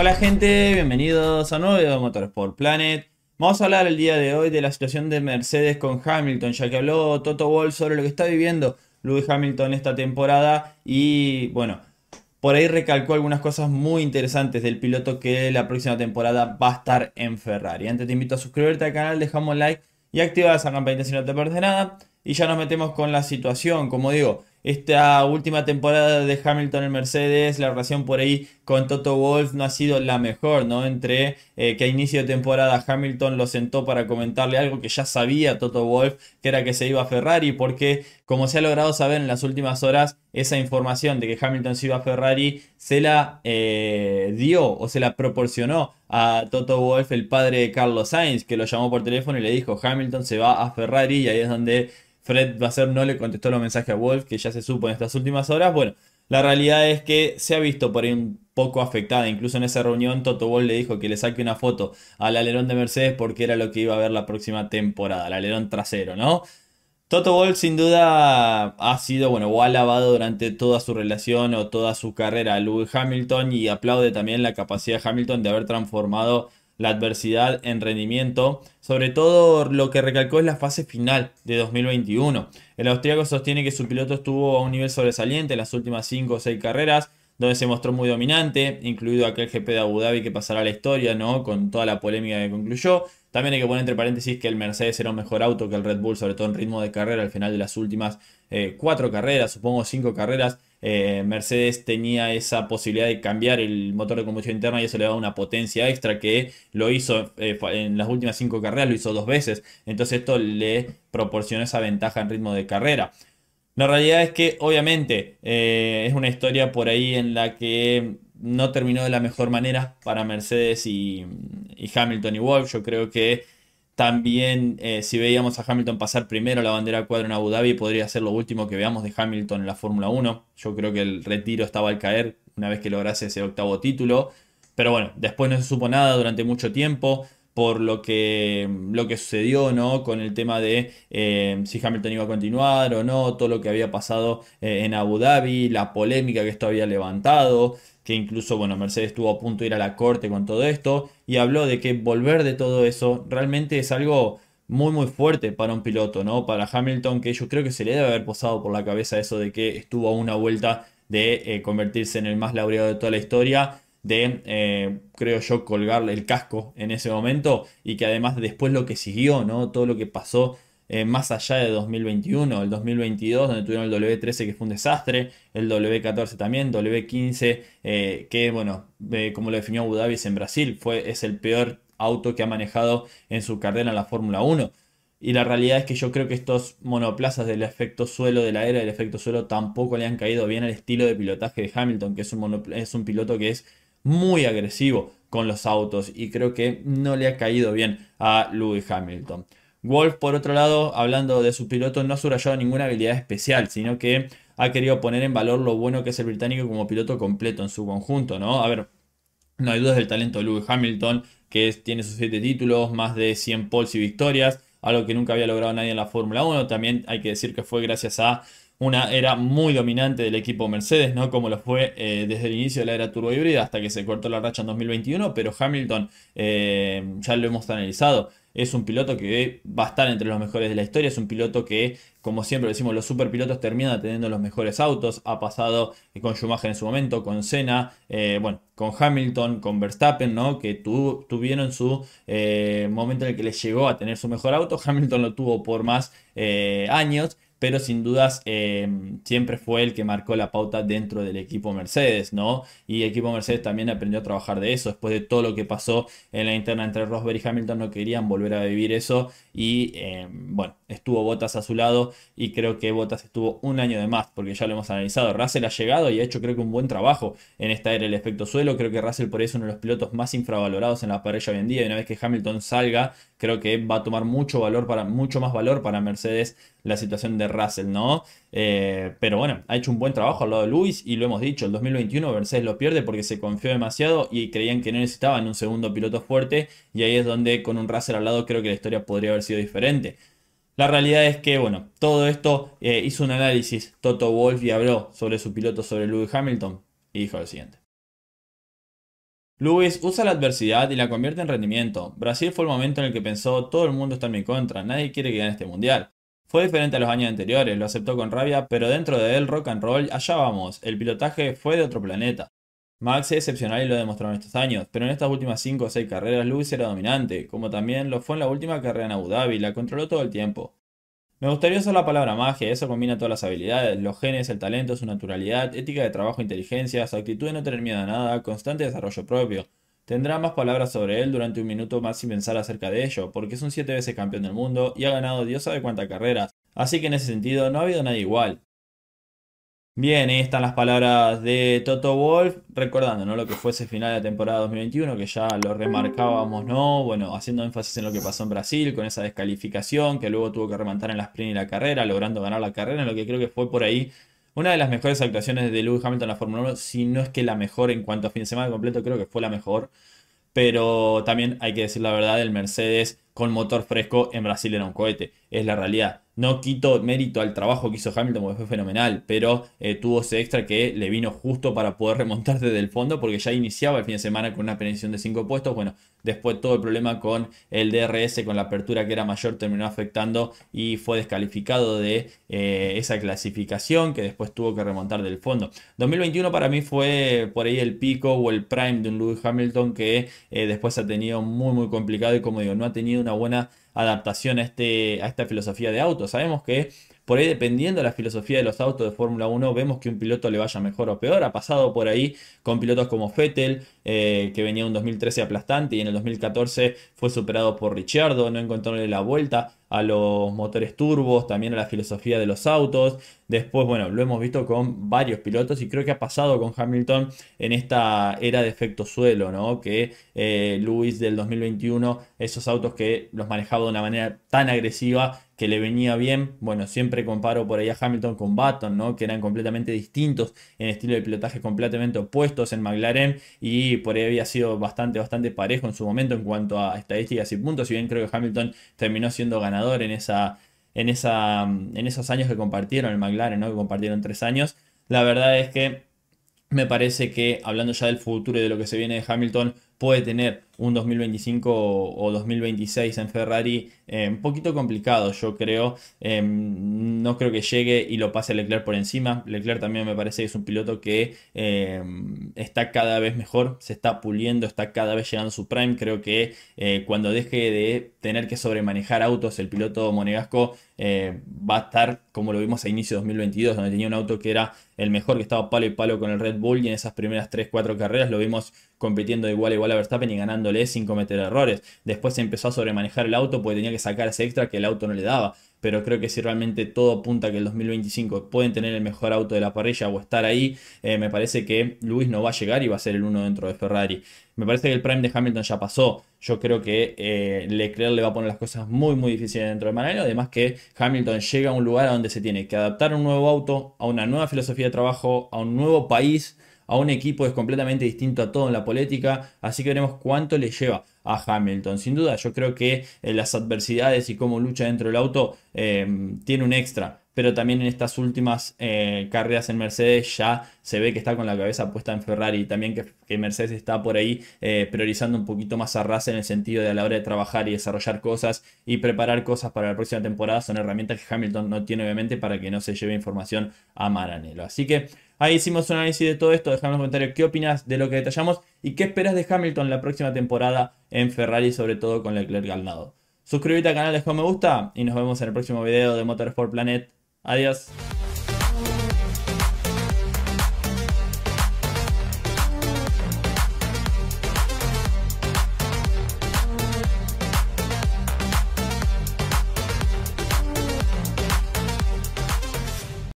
Hola gente, bienvenidos a un nuevo video de Motorsport Planet. Vamos a hablar el día de hoy de la situación de Mercedes con Hamilton, ya que habló Toto Wolff sobre lo que está viviendo Lewis Hamilton esta temporada y bueno, por ahí recalcó algunas cosas muy interesantes del piloto que la próxima temporada va a estar en Ferrari. Antes te invito a suscribirte al canal, dejamos un like y activa esa campanita si no te pierdes nada. Y ya nos metemos con la situación, como digo, esta última temporada de Hamilton en Mercedes, la relación por ahí con Toto Wolf no ha sido la mejor, ¿no? Entre eh, que a inicio de temporada Hamilton lo sentó para comentarle algo que ya sabía Toto Wolf, que era que se iba a Ferrari, porque como se ha logrado saber en las últimas horas, esa información de que Hamilton se iba a Ferrari se la eh, dio o se la proporcionó a Toto Wolf, el padre de Carlos Sainz, que lo llamó por teléfono y le dijo, Hamilton se va a Ferrari, y ahí es donde Fred Basser no le contestó los mensajes a Wolf, que ya se supo en estas últimas horas. Bueno, la realidad es que se ha visto por ahí un poco afectada. Incluso en esa reunión Toto Wolf le dijo que le saque una foto al alerón de Mercedes porque era lo que iba a ver la próxima temporada, el alerón trasero, ¿no? Toto Wolf sin duda ha sido, bueno, o ha alabado durante toda su relación o toda su carrera a Lewis Hamilton y aplaude también la capacidad de Hamilton de haber transformado la adversidad en rendimiento, sobre todo lo que recalcó es la fase final de 2021. El austríaco sostiene que su piloto estuvo a un nivel sobresaliente en las últimas 5 o 6 carreras, donde se mostró muy dominante, incluido aquel GP de Abu Dhabi que pasará a la historia, ¿no? Con toda la polémica que concluyó. También hay que poner entre paréntesis que el Mercedes era un mejor auto que el Red Bull, sobre todo en ritmo de carrera al final de las últimas 4 eh, carreras, supongo 5 carreras eh, Mercedes tenía esa posibilidad de cambiar el motor de combustión interna y eso le daba una potencia extra que lo hizo eh, en las últimas cinco carreras, lo hizo dos veces. Entonces esto le proporcionó esa ventaja en ritmo de carrera. La realidad es que obviamente eh, es una historia por ahí en la que no terminó de la mejor manera para Mercedes y, y Hamilton y Wolf. Yo creo que también, eh, si veíamos a Hamilton pasar primero la bandera cuadro en Abu Dhabi, podría ser lo último que veamos de Hamilton en la Fórmula 1. Yo creo que el retiro estaba al caer una vez que lograse ese octavo título. Pero bueno, después no se supo nada durante mucho tiempo por lo que, lo que sucedió ¿no? con el tema de eh, si Hamilton iba a continuar o no, todo lo que había pasado eh, en Abu Dhabi, la polémica que esto había levantado incluso, bueno, Mercedes estuvo a punto de ir a la corte con todo esto, y habló de que volver de todo eso realmente es algo muy muy fuerte para un piloto, ¿no? Para Hamilton, que yo creo que se le debe haber posado por la cabeza eso de que estuvo a una vuelta de eh, convertirse en el más laureado de toda la historia, de, eh, creo yo, colgarle el casco en ese momento, y que además después lo que siguió, ¿no? Todo lo que pasó eh, más allá de 2021, el 2022 donde tuvieron el W13 que fue un desastre, el W14 también, W15 eh, que bueno, eh, como lo definió Abu Dhabi en Brasil, fue, es el peor auto que ha manejado en su carrera en la Fórmula 1. Y la realidad es que yo creo que estos monoplazas del efecto suelo, de la era del efecto suelo, tampoco le han caído bien al estilo de pilotaje de Hamilton, que es un, es un piloto que es muy agresivo con los autos y creo que no le ha caído bien a Lewis Hamilton. Wolf, por otro lado, hablando de su piloto, no ha subrayado ninguna habilidad especial, sino que ha querido poner en valor lo bueno que es el británico como piloto completo en su conjunto, ¿no? A ver, no hay dudas del talento de Lewis Hamilton, que tiene sus 7 títulos, más de 100 poles y victorias, algo que nunca había logrado nadie en la Fórmula 1. También hay que decir que fue gracias a una era muy dominante del equipo Mercedes, ¿no? Como lo fue eh, desde el inicio de la era turbo híbrida hasta que se cortó la racha en 2021, pero Hamilton, eh, ya lo hemos analizado, es un piloto que va a estar entre los mejores de la historia. Es un piloto que, como siempre decimos, los superpilotos terminan teniendo los mejores autos. Ha pasado con Schumacher en su momento, con Senna, eh, bueno, con Hamilton, con Verstappen, ¿no? Que tuvieron su eh, momento en el que les llegó a tener su mejor auto. Hamilton lo tuvo por más eh, años pero sin dudas em, siempre fue el que marcó la pauta dentro del equipo Mercedes, ¿no? Y el equipo Mercedes también aprendió a trabajar de eso, después de todo lo que pasó en la interna entre Rosberg y Hamilton, no querían volver a vivir eso y em, bueno, estuvo Bottas a su lado y creo que Bottas estuvo un año de más, porque ya lo hemos analizado, Russell ha llegado y ha hecho creo que un buen trabajo en esta era del efecto suelo, creo que Russell por eso es uno de los pilotos más infravalorados en la parrilla hoy en día y una vez que Hamilton salga creo que va a tomar mucho valor para mucho más valor para Mercedes la situación de Russell, ¿no? Eh, pero bueno, ha hecho un buen trabajo al lado de Luis y lo hemos dicho, el 2021 Mercedes lo pierde porque se confió demasiado y creían que no necesitaban un segundo piloto fuerte y ahí es donde con un Russell al lado creo que la historia podría haber sido diferente. La realidad es que, bueno, todo esto eh, hizo un análisis Toto Wolf y habló sobre su piloto, sobre Lewis Hamilton y dijo lo siguiente. Luis usa la adversidad y la convierte en rendimiento. Brasil fue el momento en el que pensó todo el mundo está en mi contra, nadie quiere que gane este mundial. Fue diferente a los años anteriores, lo aceptó con rabia, pero dentro de él rock and roll, allá vamos, el pilotaje fue de otro planeta. Max es excepcional y lo demostró en estos años, pero en estas últimas 5 o 6 carreras Lewis era dominante, como también lo fue en la última carrera en Abu Dhabi, la controló todo el tiempo. Me gustaría usar la palabra magia, eso combina todas las habilidades, los genes, el talento, su naturalidad, ética de trabajo, inteligencia, su actitud de no tener miedo a nada, constante desarrollo propio. Tendrá más palabras sobre él durante un minuto más sin pensar acerca de ello, porque es un siete veces campeón del mundo y ha ganado Dios sabe cuántas carreras, así que en ese sentido no ha habido nadie igual. Bien, ahí están las palabras de Toto Wolf, recordando lo que fue ese final de la temporada 2021, que ya lo remarcábamos, ¿no? Bueno, haciendo énfasis en lo que pasó en Brasil, con esa descalificación, que luego tuvo que remontar en la sprint y la carrera, logrando ganar la carrera, en lo que creo que fue por ahí una de las mejores actuaciones de Lewis Hamilton en la Fórmula 1, si no es que la mejor en cuanto a fin de semana completo, creo que fue la mejor. Pero también hay que decir la verdad, el Mercedes con motor fresco en Brasil era un cohete, es la realidad no quito mérito al trabajo que hizo Hamilton, porque fue fenomenal, pero eh, tuvo ese extra que le vino justo para poder remontar desde el fondo, porque ya iniciaba el fin de semana con una penalización de 5 puestos. Bueno, después todo el problema con el DRS, con la apertura que era mayor, terminó afectando y fue descalificado de eh, esa clasificación que después tuvo que remontar del fondo. 2021 para mí fue por ahí el pico o el prime de un Lewis Hamilton que eh, después ha tenido muy, muy complicado y como digo, no ha tenido una buena adaptación a, este, a esta filosofía de auto. Sabemos que por ahí, dependiendo de la filosofía de los autos de Fórmula 1, vemos que un piloto le vaya mejor o peor. Ha pasado por ahí con pilotos como Fettel, eh, que venía un 2013 aplastante y en el 2014 fue superado por Ricciardo, no encontróle la vuelta a los motores turbos, también a la filosofía de los autos. Después, bueno, lo hemos visto con varios pilotos y creo que ha pasado con Hamilton en esta era de efecto suelo, ¿no? Que eh, Luis del 2021, esos autos que los manejaba de una manera tan agresiva, que le venía bien. Bueno, siempre comparo por ahí a Hamilton con Button, ¿no? Que eran completamente distintos en estilo de pilotaje, completamente opuestos en McLaren y por ahí había sido bastante, bastante parejo en su momento en cuanto a estadísticas y puntos. Si bien creo que Hamilton terminó siendo ganador en, esa, en, esa, en esos años que compartieron el McLaren, ¿no? Que compartieron tres años. La verdad es que me parece que, hablando ya del futuro y de lo que se viene de Hamilton, puede tener un 2025 o 2026 en Ferrari eh, un poquito complicado, yo creo. Eh, no creo que llegue y lo pase Leclerc por encima. Leclerc también me parece que es un piloto que eh, está cada vez mejor, se está puliendo, está cada vez llegando a su prime. Creo que cuando deje de tener que sobremanejar autos, el piloto monegasco va a estar como lo vimos a inicio de 2022, donde tenía un auto que era el mejor, que estaba palo y palo con el Red Bull y en esas primeras 3-4 carreras lo vimos compitiendo igual a igual a Verstappen y ganando sin cometer errores. Después se empezó a sobremanejar el auto porque tenía que sacar ese extra que el auto no le daba. Pero creo que si realmente todo apunta que el 2025 pueden tener el mejor auto de la parrilla o estar ahí, eh, me parece que Luis no va a llegar y va a ser el uno dentro de Ferrari. Me parece que el prime de Hamilton ya pasó. Yo creo que eh, Leclerc le va a poner las cosas muy, muy difíciles dentro de Manuel. Además que Hamilton llega a un lugar a donde se tiene que adaptar un nuevo auto, a una nueva filosofía de trabajo, a un nuevo país a un equipo es completamente distinto a todo en la política, así que veremos cuánto le lleva a Hamilton. Sin duda, yo creo que eh, las adversidades y cómo lucha dentro del auto eh, tiene un extra. Pero también en estas últimas eh, carreras en Mercedes ya se ve que está con la cabeza puesta en Ferrari. Y también que, Mercedes está por ahí priorizando un poquito más a raza en el sentido de a la hora de trabajar y desarrollar cosas y preparar cosas para la próxima temporada. Son herramientas que Hamilton no tiene obviamente para que no se lleve información a Maranello. Así que Ahí hicimos un análisis de todo esto. dejame en los comentarios qué opinas de lo que detallamos y qué esperas de Hamilton la próxima temporada en Ferrari, sobre todo con Leclerc al lado. Suscríbete al canal, deja un me gusta y nos vemos en el próximo video de Motorsport Planet. Adiós.